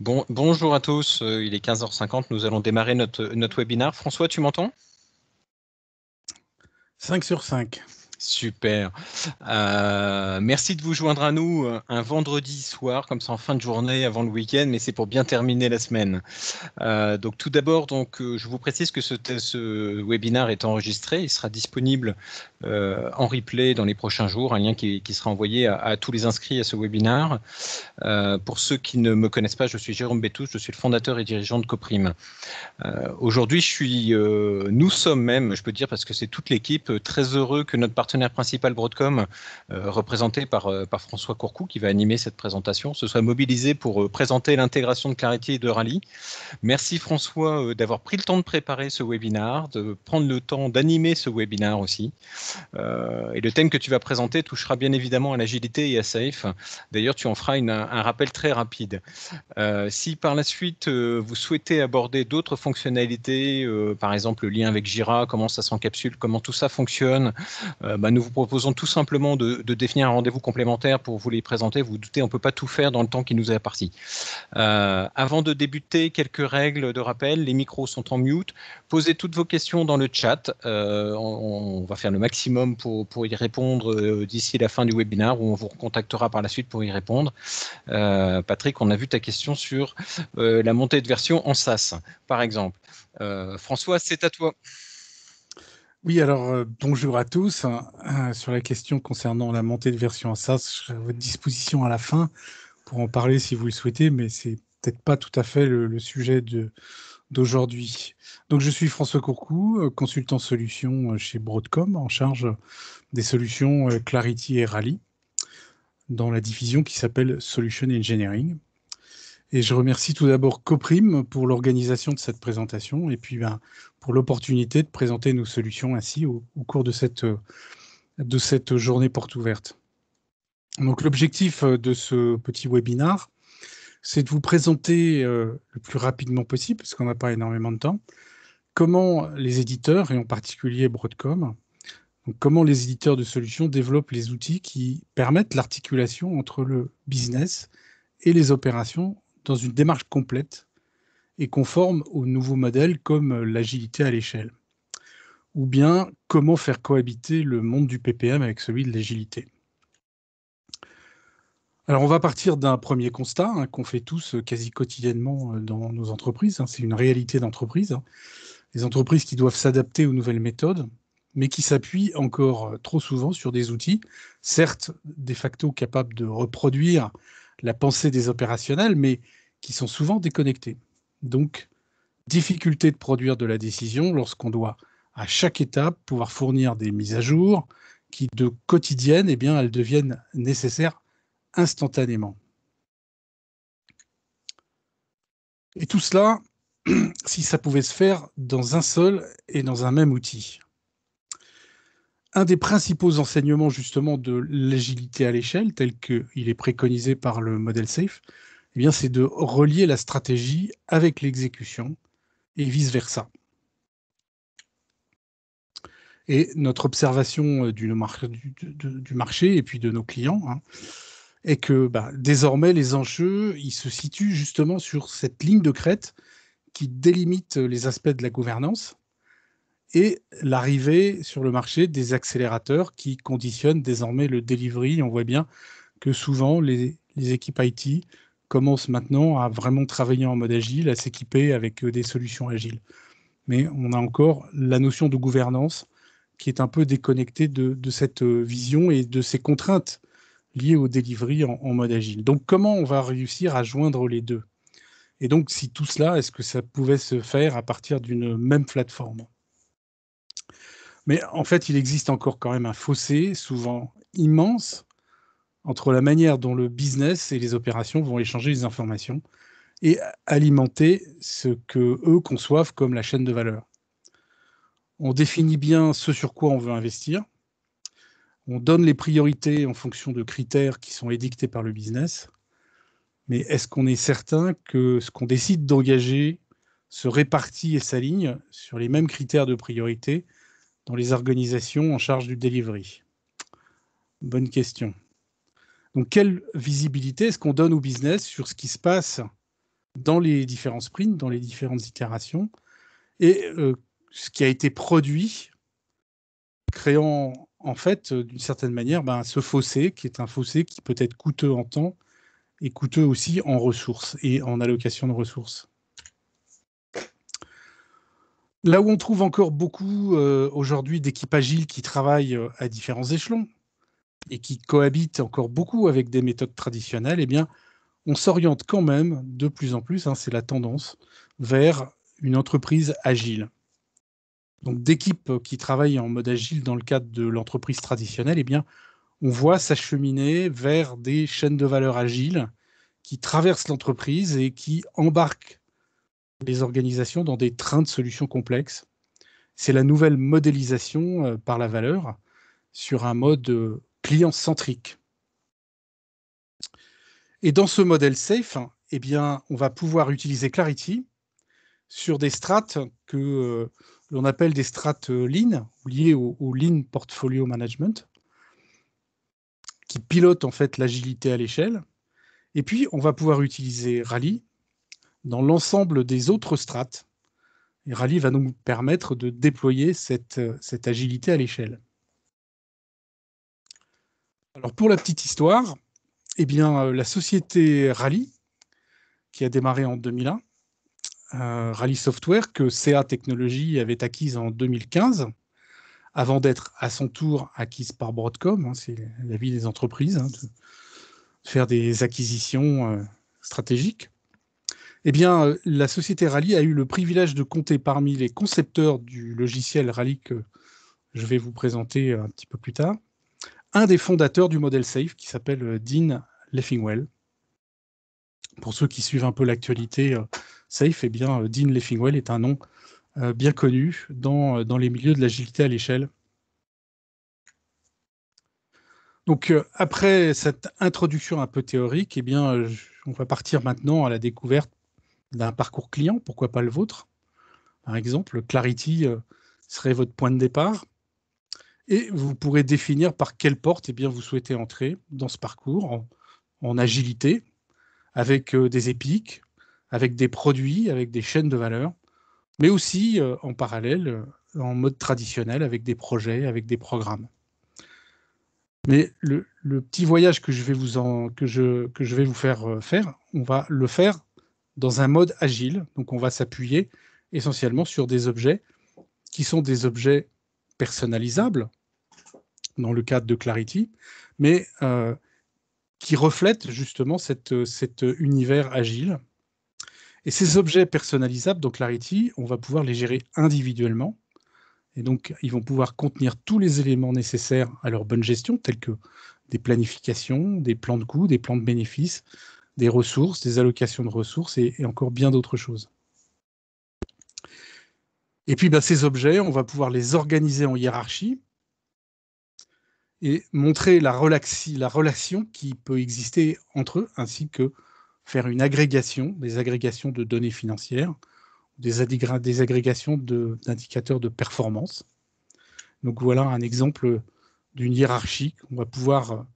bonjour à tous, euh, il est 15h50, nous allons démarrer notre, euh, notre webinaire. François, tu m'entends 5 sur 5. Super. Euh, merci de vous joindre à nous euh, un vendredi soir, comme ça en fin de journée, avant le week-end, mais c'est pour bien terminer la semaine. Euh, donc tout d'abord, donc je vous précise que ce, ce webinaire est enregistré, il sera disponible en replay dans les prochains jours, un lien qui, sera envoyé à, tous les inscrits à ce webinaire. pour ceux qui ne me connaissent pas, je suis Jérôme Bétouche, je suis le fondateur et dirigeant de Coprime. Aujourd'hui, je suis, nous sommes même, je peux dire parce que c'est toute l'équipe, très heureux que notre partenaire partenaire principal Broadcom, euh, représenté par, euh, par François Courcou, qui va animer cette présentation, se soit mobilisé pour euh, présenter l'intégration de Clarity et de Rally. Merci François d'avoir pris le temps de préparer ce webinaire, de prendre le temps d'animer ce webinaire aussi. et le thème que tu vas présenter touchera bien évidemment à l'agilité et à SAFE. D'ailleurs, tu en feras un rappel très rapide. si par la suite, vous souhaitez aborder d'autres fonctionnalités, par exemple le lien avec Jira, comment ça s'encapsule, comment tout ça fonctionne, euh, bah, nous vous proposons tout simplement de, définir un rendez-vous complémentaire pour vous les présenter. Vous, vous doutez, on ne peut pas tout faire dans le temps qui nous est imparti. Euh, avant de débuter, quelques règles de rappel. Les micros sont en mute. Posez toutes vos questions dans le chat. Euh, on, va faire le maximum pour, y répondre d'ici la fin du webinaire où on vous recontactera par la suite pour y répondre. Patrick, on a vu ta question sur la montée de version en SaaS, par exemple. François, c'est à toi. Oui, alors euh, bonjour à tous. Hein. Euh, sur la question concernant la montée de version SaaS, je serai à votre disposition à la fin pour en parler si vous le souhaitez, mais c'est peut-être pas tout à fait le, sujet d'aujourd'hui. Donc je suis François Courcou, euh, consultant solution chez Broadcom, en charge des solutions Clarity et Rally dans la division qui s'appelle Solution Engineering. Et je remercie tout d'abord Coprime pour l'organisation de cette présentation et puis ben, pour l'opportunité de présenter nos solutions ainsi au, cours de cette, de cette journée porte ouverte. Donc l'objectif euh, de ce petit webinar, c'est de vous présenter euh, le plus rapidement possible, parce qu'on n'a pas énormément de temps, comment les éditeurs, et en particulier Broadcom, comment les éditeurs de solutions développent les outils qui permettent l'articulation entre le business et les opérations dans une démarche complète et conforme aux nouveaux modèles comme l'agilité à l'échelle Ou bien comment faire cohabiter le monde du PPM avec celui de l'agilité alors on va partir d'un premier constat hein, qu'on fait tous euh, quasi quotidiennement euh, dans nos entreprises, hein. c'est une réalité d'entreprise. Hein. Les entreprises qui doivent s'adapter aux nouvelles méthodes, mais qui s'appuient encore euh, trop souvent sur des outils, certes de facto capables de reproduire la pensée des opérationnels, mais qui sont souvent déconnectés. Donc, difficulté de produire de la décision lorsqu'on doit à chaque étape pouvoir fournir des mises à jour qui, de quotidienne, eh bien, elles deviennent nécessaires instantanément. Et tout cela, si ça pouvait se faire dans un seul et dans un même outil un des principaux enseignements justement de l'agilité à l'échelle, tel qu'il est préconisé par le modèle SAFE, eh bien, c'est de relier la stratégie avec l'exécution et vice-versa. Et notre observation euh, du, marché et puis de nos clients hein, est que bah, désormais les enjeux ils se situent justement sur cette ligne de crête qui délimite euh, les aspects de la gouvernance et l'arrivée sur le marché des accélérateurs qui conditionnent désormais le delivery. On voit bien que souvent les, équipes IT commencent maintenant à vraiment travailler en mode agile, à s'équiper avec euh, des solutions agiles. Mais on a encore la notion de gouvernance qui est un peu déconnectée de, cette euh, vision et de ces contraintes liées au delivery en mode agile. Donc comment on va réussir à joindre les deux Et donc si tout cela, est-ce que ça pouvait se faire à partir d'une même plateforme mais en fait, il existe encore quand même un fossé, souvent immense, entre la manière dont le business et les opérations vont échanger les informations et alimenter ce que eux conçoivent comme la chaîne de valeur. On définit bien ce sur quoi on veut investir. On donne les priorités en fonction de critères qui sont édictés par le business. Mais est-ce qu'on est certain que ce qu'on décide d'engager se répartit et s'aligne sur les mêmes critères de priorité dans les organisations en charge du delivery Bonne question. Donc, quelle visibilité est-ce qu'on donne au business sur ce qui se passe dans les différents sprints, dans les différentes itérations, et euh, ce qui a été produit, créant en fait, euh, d'une certaine manière, ben, ce fossé, qui est un fossé qui peut être coûteux en temps et coûteux aussi en ressources et en allocation de ressources. Là où on trouve encore beaucoup euh, aujourd'hui d'équipes agiles qui travaillent euh, à différents échelons et qui cohabitent encore beaucoup avec des méthodes traditionnelles, eh bien, on s'oriente quand même de plus en plus, hein, c'est la tendance, vers une entreprise agile. Donc d'équipes qui travaillent en mode agile dans le cadre de l'entreprise traditionnelle, eh bien, on voit s'acheminer vers des chaînes de valeur agiles qui traversent l'entreprise et qui embarquent les organisations dans des trains de solutions complexes. C'est la nouvelle modélisation euh, par la valeur sur un mode euh, client-centrique. Et dans ce modèle safe, eh bien, on va pouvoir utiliser Clarity sur des strates que euh, l'on appelle des strates lean, liées au, au, lean portfolio management, qui pilote en fait l'agilité à l'échelle. Et puis, on va pouvoir utiliser Rally dans l'ensemble des autres strates. Et Rally va nous permettre de déployer euh, cette, agilité à l'échelle. Alors pour la petite histoire, eh bien, euh, la société Rally, qui a démarré en 2001, euh, Rally Software, que CA Technologies avait acquise en 2015, avant d'être à son tour acquise par Broadcom, hein, c'est l'avis des entreprises, hein, de faire des acquisitions stratégiques eh bien, la société Rally a eu le privilège de compter parmi les concepteurs du logiciel Rally que je vais vous présenter un petit peu plus tard, un des fondateurs du modèle SAFE qui s'appelle euh, Dean Leffingwell. Pour ceux qui suivent un peu l'actualité euh, SAFE, eh bien, euh, Dean Leffingwell est un nom bien connu dans, dans les milieux de l'agilité à l'échelle. Donc, après cette introduction un peu théorique, eh bien, on va partir maintenant à la découverte d'un parcours client, pourquoi pas le vôtre Par exemple, Clarity euh, serait votre point de départ. Et vous pourrez définir par quelle porte eh bien, vous souhaitez entrer dans ce parcours en, agilité, avec euh, des épiques, avec des produits, avec des chaînes de valeur, mais aussi euh, en parallèle, en mode traditionnel, avec des projets, avec des programmes. Mais le, petit voyage que je vais vous, en, que je, que je vais vous faire faire, on va le faire dans un mode agile. Donc on va s'appuyer essentiellement sur des objets qui sont des objets personnalisables dans le cadre de Clarity, mais euh, qui reflètent justement cet univers agile. Et ces objets personnalisables dans Clarity, on va pouvoir les gérer individuellement. Et donc, ils vont pouvoir contenir tous les éléments nécessaires à leur bonne gestion, tels que des planifications, des plans de coûts, des plans de bénéfices, des ressources, des allocations de ressources et, encore bien d'autres choses. Et puis ben, ces objets, on va pouvoir les organiser en hiérarchie et montrer la, la relation qui peut exister entre eux, ainsi que faire une agrégation, des agrégations de données financières, des, agrégations d'indicateurs de, de, performance. Donc voilà un exemple d'une hiérarchie qu'on va pouvoir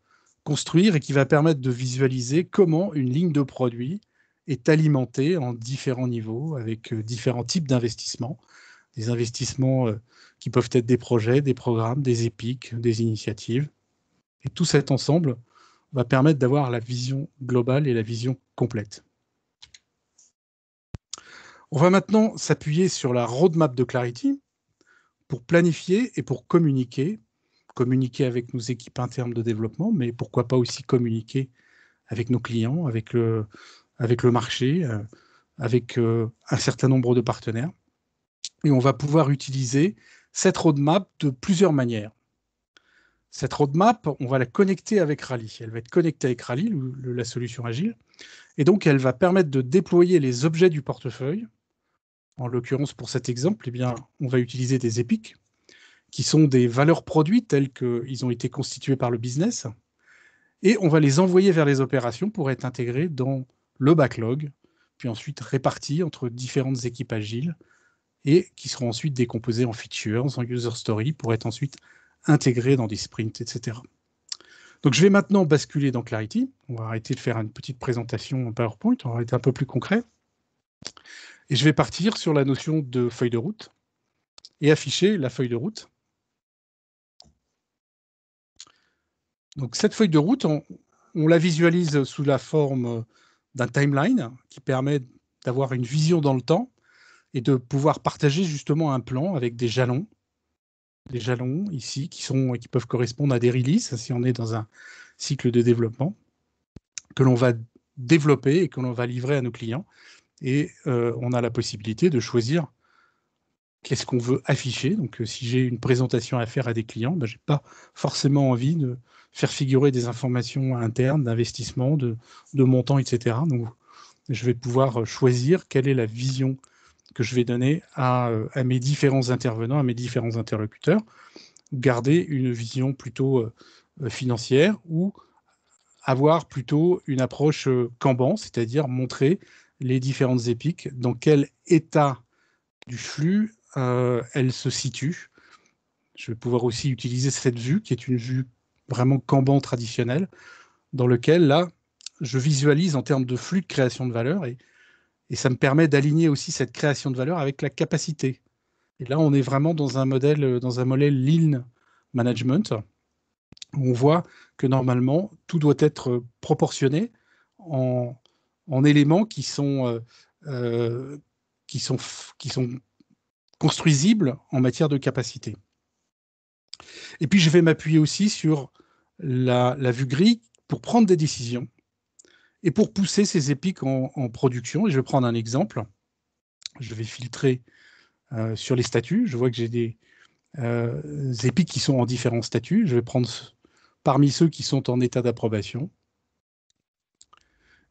construire et qui va permettre de visualiser comment une ligne de produits est alimentée en différents niveaux avec euh, différents types d'investissements. Des investissements euh, qui peuvent être des projets, des programmes, des épiques, des initiatives. Et tout cet ensemble va permettre d'avoir la vision globale et la vision complète. On va maintenant s'appuyer sur la roadmap de Clarity pour planifier et pour communiquer communiquer avec nos équipes internes de développement, mais pourquoi pas aussi communiquer avec nos clients, avec le, avec le marché, euh, avec euh, un certain nombre de partenaires. Et on va pouvoir utiliser cette roadmap de plusieurs manières. Cette roadmap, on va la connecter avec Rally. Elle va être connectée avec Rally, la solution agile. Et donc, elle va permettre de déployer les objets du portefeuille. En l'occurrence, pour cet exemple, eh bien, on va utiliser des épiques qui sont des valeurs produits telles qu'ils ont été constitués par le business, et on va les envoyer vers les opérations pour être intégrés dans le backlog, puis ensuite répartis entre différentes équipes agiles, et qui seront ensuite décomposés en features, en user story, pour être ensuite intégrés dans des sprints, etc. Donc je vais maintenant basculer dans Clarity. On va arrêter de faire une petite présentation en PowerPoint, on va être un peu plus concret. Et je vais partir sur la notion de feuille de route et afficher la feuille de route Donc cette feuille de route, on, la visualise sous la forme euh, d'un timeline qui permet d'avoir une vision dans le temps et de pouvoir partager justement un plan avec des jalons. Des jalons ici qui, sont, qui peuvent correspondre à des releases si on est dans un cycle de développement que l'on va développer et que l'on va livrer à nos clients. Et euh, on a la possibilité de choisir qu'est-ce qu'on veut afficher. Donc, euh, si j'ai une présentation à faire à des clients, ben, je n'ai pas forcément envie de faire figurer des informations internes, d'investissement, de, montants, etc. Donc, je vais pouvoir euh, choisir quelle est la vision que je vais donner euh, à, mes différents intervenants, à mes différents interlocuteurs, garder une vision plutôt financière ou avoir plutôt une approche Kanban, c'est-à-dire montrer les différentes épiques, dans quel état du flux euh, elle se situe. Je vais pouvoir aussi utiliser cette vue, qui est une vue vraiment Kanban traditionnelle, dans lequel là, je visualise en termes de flux de création de valeur et, et ça me permet d'aligner aussi cette création de valeur avec la capacité. Et là, on est vraiment dans un modèle, dans un modèle Lean Management, où on voit que normalement, tout doit être proportionné en, éléments euh, euh, qui sont, qui, sont, qui sont construisible en matière de capacité. Et puis je vais m'appuyer aussi sur la, vue gris pour prendre des décisions et pour pousser ces épiques en, production. Et je vais prendre un exemple. Je vais filtrer euh, sur les statuts. Je vois que j'ai des euh, épiques qui sont en différents statuts. Je vais prendre parmi ceux qui sont en état d'approbation.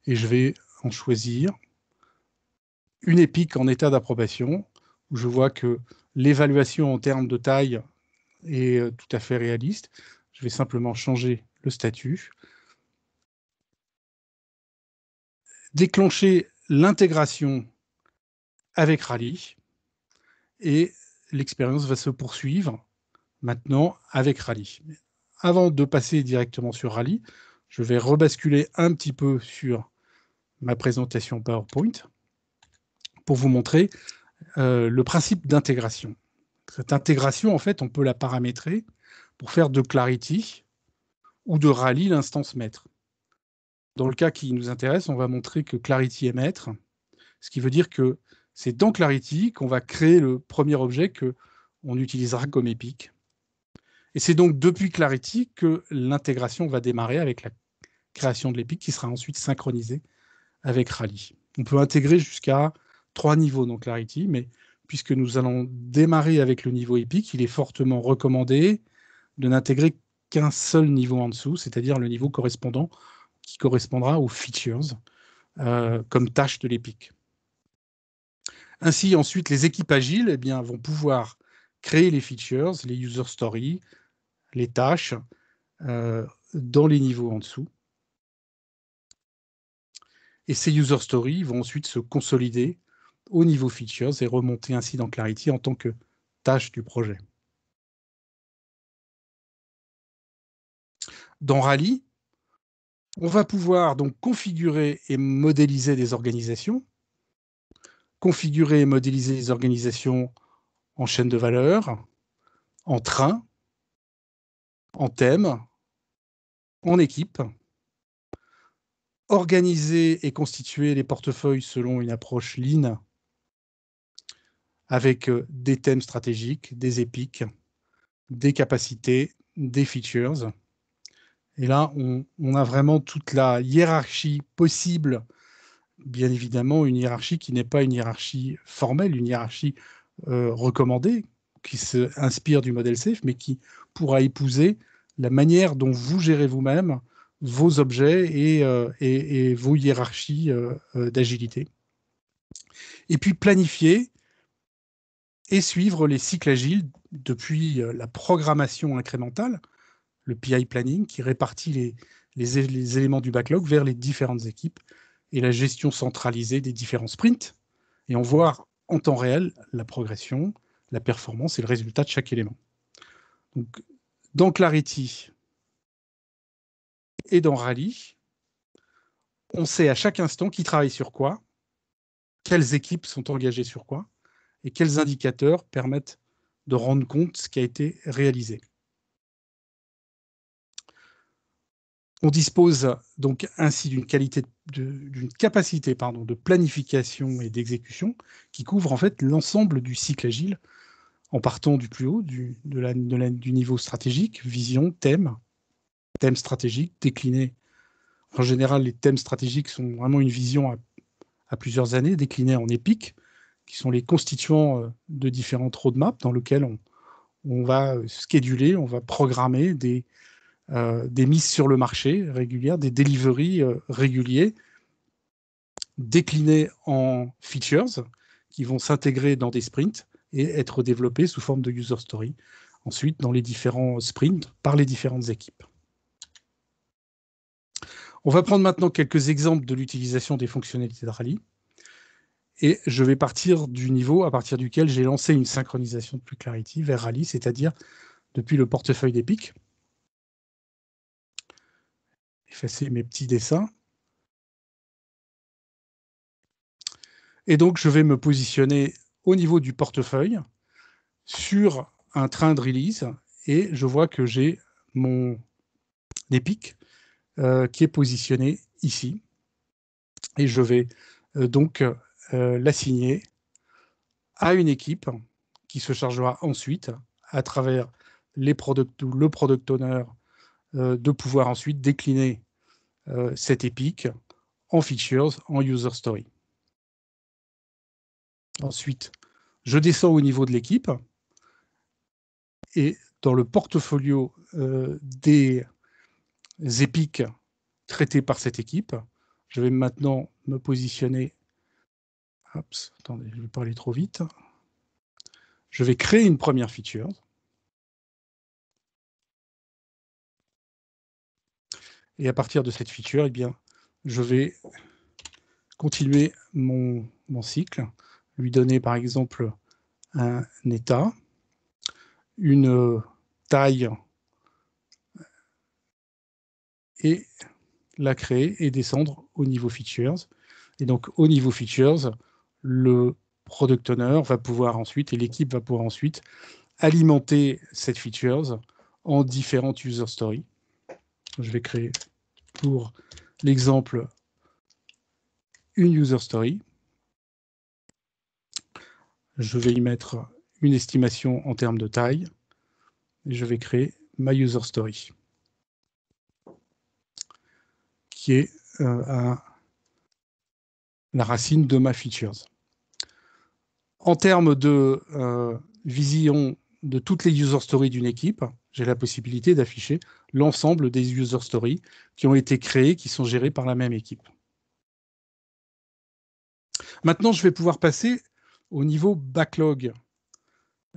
Et je vais en choisir une épique en état d'approbation où je vois que l'évaluation en termes de taille est euh, tout à fait réaliste. Je vais simplement changer le statut. Déclencher l'intégration avec Rally et l'expérience va se poursuivre maintenant avec Rally. Avant de passer directement sur Rally, je vais rebasculer un petit peu sur ma présentation PowerPoint pour vous montrer euh, le principe d'intégration. Cette intégration, en fait, on peut la paramétrer pour faire de Clarity ou de Rally l'instance maître. Dans le cas qui nous intéresse, on va montrer que Clarity est maître, ce qui veut dire que c'est dans Clarity qu'on va créer le premier objet que on utilisera comme épique. Et c'est donc depuis Clarity que l'intégration va démarrer avec la création de l'épique qui sera ensuite synchronisée avec Rally. On peut intégrer jusqu'à trois niveaux dans Clarity, mais puisque nous allons démarrer avec le niveau épique, il est fortement recommandé de n'intégrer qu'un seul niveau en dessous, c'est-à-dire le niveau correspondant qui correspondra aux features euh, comme tâches de l'épique. Ainsi, ensuite, les équipes agiles eh bien, vont pouvoir créer les features, les user stories, les tâches euh, dans les niveaux en dessous. Et ces user stories vont ensuite se consolider au niveau features et remonter ainsi dans Clarity en tant que tâche du projet. Dans Rally, on va pouvoir donc configurer et modéliser des organisations, configurer et modéliser des organisations en chaîne de valeur, en train, en thème, en équipe, organiser et constituer les portefeuilles selon une approche lean avec euh, des thèmes stratégiques, des épiques, des capacités, des features. Et là, on, a vraiment toute la hiérarchie possible. Bien évidemment, une hiérarchie qui n'est pas une hiérarchie formelle, une hiérarchie euh, recommandée, qui s'inspire du modèle SAFE, mais qui pourra épouser la manière dont vous gérez vous-même vos objets et, euh, vos hiérarchies d'agilité. Et puis planifier, et suivre les cycles agiles depuis euh, la programmation incrémentale, le PI planning, qui répartit les, éléments du backlog vers les différentes équipes et la gestion centralisée des différents sprints, et en voir en temps réel la progression, la performance et le résultat de chaque élément. Donc, dans Clarity et dans Rally, on sait à chaque instant qui travaille sur quoi, quelles équipes sont engagées sur quoi, et quels indicateurs permettent de rendre compte de ce qui a été réalisé. On dispose donc ainsi d'une qualité, d'une capacité pardon, de planification et d'exécution qui couvre en fait l'ensemble du cycle agile en partant du plus haut, du, niveau stratégique, vision, thème, thème stratégique, décliné. En général, les thèmes stratégiques sont vraiment une vision à, à plusieurs années, déclinée en épique, qui sont les constituants euh, de différentes roadmaps dans lesquelles on, va euh, scheduler, on va programmer des, euh, des mises sur le marché régulières, des deliveries réguliers, déclinés en features qui vont s'intégrer dans des sprints et être développées sous forme de user story, ensuite dans les différents sprints par les différentes équipes. On va prendre maintenant quelques exemples de l'utilisation des fonctionnalités de Rallye et je vais partir du niveau à partir duquel j'ai lancé une synchronisation de plus Clarity vers Rally, c'est-à-dire depuis le portefeuille d'Epic. Effacer mes petits dessins. Et donc, je vais me positionner au niveau du portefeuille sur un train de release et je vois que j'ai mon Epic euh, qui est positionné ici. Et je vais euh, donc euh, l'assigner à une équipe qui se chargera ensuite, à travers les le product owner, euh, de pouvoir ensuite décliner euh, cette épique en features, en user story. Ensuite, je descends au niveau de l'équipe et dans le portfolio des épiques traitées par cette équipe, je vais maintenant me positionner attendez, je vais parler trop vite. Je vais créer une première feature. Et à partir de cette feature, eh bien, je vais continuer mon, mon cycle, lui donner par exemple un état, une taille et la créer et descendre au niveau features. Et donc au niveau features, le product owner va pouvoir ensuite, et l'équipe va pouvoir ensuite, alimenter cette features en différentes user stories. Je vais créer pour l'exemple une user story. Je vais y mettre une estimation en termes de taille. je vais créer ma user story, qui est un euh, la racine de ma features. En termes de euh, vision de toutes les user stories d'une équipe, j'ai la possibilité d'afficher l'ensemble des user stories qui ont été créées, qui sont gérées par la même équipe. Maintenant, je vais pouvoir passer au niveau backlog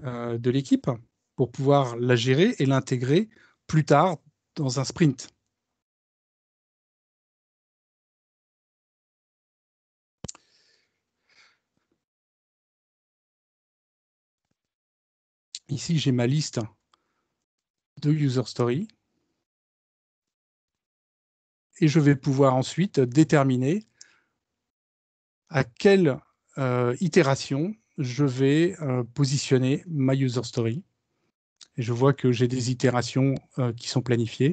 euh, de l'équipe pour pouvoir la gérer et l'intégrer plus tard dans un sprint. Ici, j'ai ma liste de user story. Et je vais pouvoir ensuite déterminer à quelle euh, itération je vais euh, positionner ma user story. Et je vois que j'ai des itérations euh, qui sont planifiées.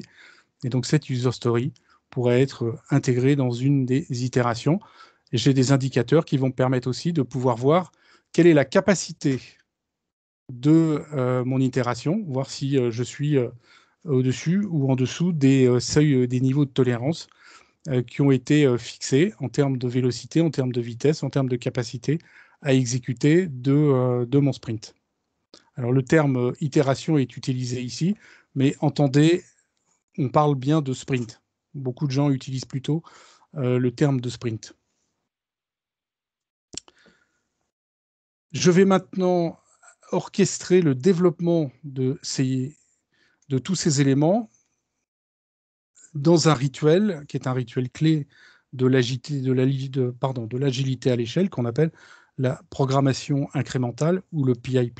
Et donc cette user story pourrait être intégrée dans une des itérations. J'ai des indicateurs qui vont permettre aussi de pouvoir voir quelle est la capacité de euh, mon itération, voir si euh, je suis euh, au-dessus ou en dessous des seuils, des niveaux de tolérance qui ont été fixés en termes de vélocité, en termes de vitesse, en termes de capacité à exécuter de, mon sprint. Alors le terme itération est utilisé ici, mais entendez, on parle bien de sprint. Beaucoup de gens utilisent plutôt le terme de sprint. Je vais maintenant orchestrer le développement de, ces, de tous ces éléments dans un rituel qui est un rituel clé de l'agilité de à l'échelle qu'on appelle la programmation incrémentale ou le PI